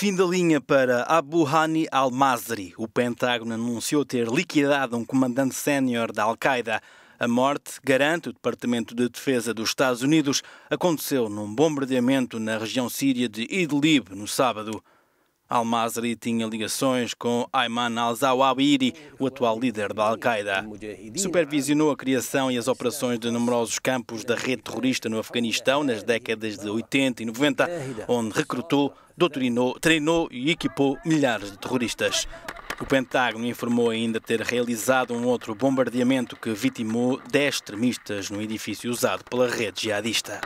Fim da linha para Abu Hani al-Masri. O Pentágono anunciou ter liquidado um comandante sénior da Al-Qaeda. A morte, garante o Departamento de Defesa dos Estados Unidos, aconteceu num bombardeamento na região síria de Idlib no sábado. Al-Masri tinha ligações com Ayman al-Zawahiri, o atual líder da Al-Qaeda. Supervisionou a criação e as operações de numerosos campos da rede terrorista no Afeganistão nas décadas de 80 e 90, onde recrutou, doutrinou, treinou e equipou milhares de terroristas. O Pentágono informou ainda ter realizado um outro bombardeamento que vitimou 10 extremistas no edifício usado pela rede jihadista.